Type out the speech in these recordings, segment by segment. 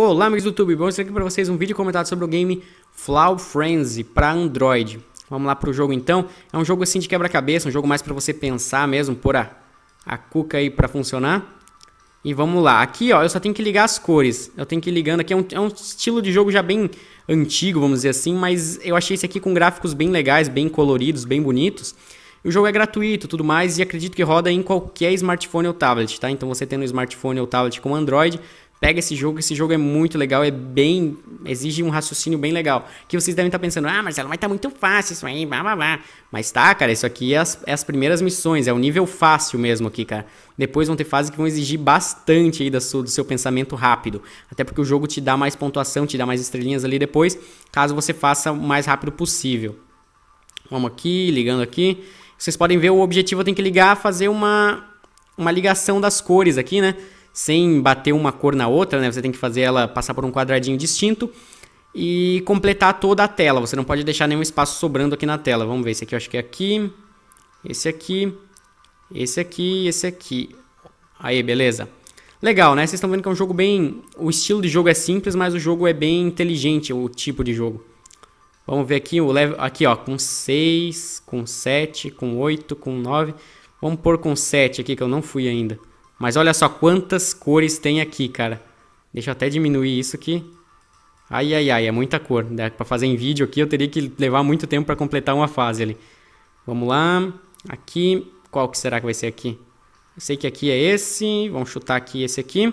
Olá, amigos do YouTube, Bom, vamos aqui para vocês um vídeo comentado sobre o game Flow Frenzy para Android. Vamos lá para o jogo então. É um jogo assim de quebra-cabeça, um jogo mais para você pensar mesmo, pôr a, a cuca aí para funcionar. E vamos lá. Aqui, ó, eu só tenho que ligar as cores. Eu tenho que ir ligando aqui. É um, é um estilo de jogo já bem antigo, vamos dizer assim, mas eu achei esse aqui com gráficos bem legais, bem coloridos, bem bonitos. O jogo é gratuito tudo mais, e acredito que roda em qualquer smartphone ou tablet, tá? Então você tendo um smartphone ou tablet com Android, Pega esse jogo, esse jogo é muito legal, é bem. exige um raciocínio bem legal. Que vocês devem estar pensando, ah, Marcelo, mas tá muito fácil isso aí, blá blá blá. Mas tá, cara, isso aqui é as, é as primeiras missões, é o nível fácil mesmo aqui, cara. Depois vão ter fases que vão exigir bastante aí do seu, do seu pensamento rápido. Até porque o jogo te dá mais pontuação, te dá mais estrelinhas ali depois, caso você faça o mais rápido possível. Vamos aqui, ligando aqui. Vocês podem ver o objetivo, eu tenho que ligar, fazer uma, uma ligação das cores aqui, né? sem bater uma cor na outra, né? Você tem que fazer ela passar por um quadradinho distinto e completar toda a tela. Você não pode deixar nenhum espaço sobrando aqui na tela. Vamos ver, esse aqui eu acho que é aqui, esse aqui, esse aqui, esse aqui. Aí, beleza. Legal, né? Vocês estão vendo que é um jogo bem... O estilo de jogo é simples, mas o jogo é bem inteligente, o tipo de jogo. Vamos ver aqui o level... Aqui, ó, com 6, com 7, com 8, com 9. Vamos pôr com 7 aqui, que eu não fui ainda. Mas olha só quantas cores tem aqui, cara. Deixa eu até diminuir isso aqui. Ai, ai, ai, é muita cor. Né? Para fazer em vídeo aqui, eu teria que levar muito tempo para completar uma fase ali. Vamos lá. Aqui. Qual que será que vai ser aqui? Eu sei que aqui é esse. Vamos chutar aqui esse aqui.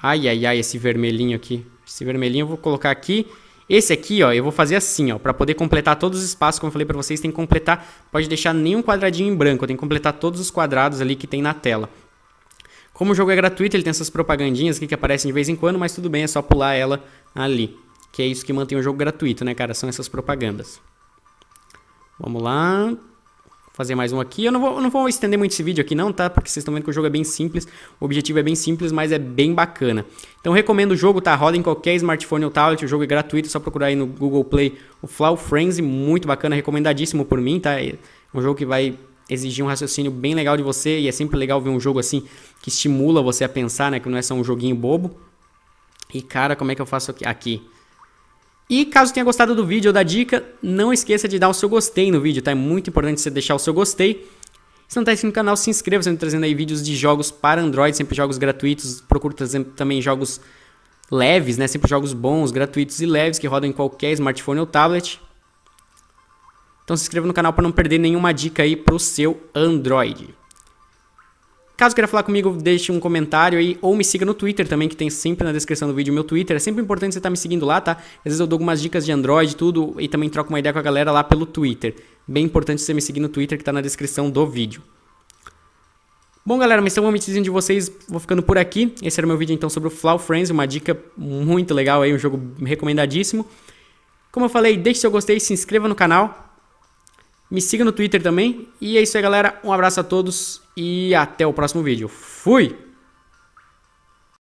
Ai, ai, ai, esse vermelhinho aqui. Esse vermelhinho eu vou colocar aqui. Esse aqui, ó, eu vou fazer assim, ó, para poder completar todos os espaços, como eu falei para vocês, tem que completar, pode deixar nenhum quadradinho em branco, tem que completar todos os quadrados ali que tem na tela. Como o jogo é gratuito, ele tem essas propagandinhas aqui que aparecem de vez em quando, mas tudo bem, é só pular ela ali, que é isso que mantém o jogo gratuito, né, cara? São essas propagandas. Vamos lá fazer mais um aqui. Eu não vou, não vou estender muito esse vídeo aqui não, tá? Porque vocês estão vendo que o jogo é bem simples, o objetivo é bem simples, mas é bem bacana. Então recomendo o jogo, tá? Roda em qualquer smartphone ou tablet, o jogo é gratuito, é só procurar aí no Google Play o Flow Frenzy, muito bacana, recomendadíssimo por mim, tá? É um jogo que vai exigir um raciocínio bem legal de você e é sempre legal ver um jogo assim que estimula você a pensar, né? Que não é só um joguinho bobo. E cara, como é que eu faço aqui? Aqui. E caso tenha gostado do vídeo ou da dica, não esqueça de dar o seu gostei no vídeo, tá? É muito importante você deixar o seu gostei. Se não está inscrito no canal, se inscreva, sempre trazendo aí vídeos de jogos para Android, sempre jogos gratuitos. Procuro trazer também jogos leves, né? Sempre jogos bons, gratuitos e leves, que rodam em qualquer smartphone ou tablet. Então se inscreva no canal para não perder nenhuma dica aí para o seu Android. Caso queira falar comigo, deixe um comentário aí, ou me siga no Twitter também, que tem sempre na descrição do vídeo meu Twitter. É sempre importante você estar tá me seguindo lá, tá? Às vezes eu dou algumas dicas de Android e tudo, e também troco uma ideia com a galera lá pelo Twitter. Bem importante você me seguir no Twitter, que tá na descrição do vídeo. Bom, galera, mas então momentozinho de vocês, vou ficando por aqui. Esse era o meu vídeo, então, sobre o Flow Friends, uma dica muito legal aí, um jogo recomendadíssimo. Como eu falei, deixe seu gostei, se inscreva no canal, me siga no Twitter também. E é isso aí, galera. Um abraço a todos e até o próximo vídeo. Fui!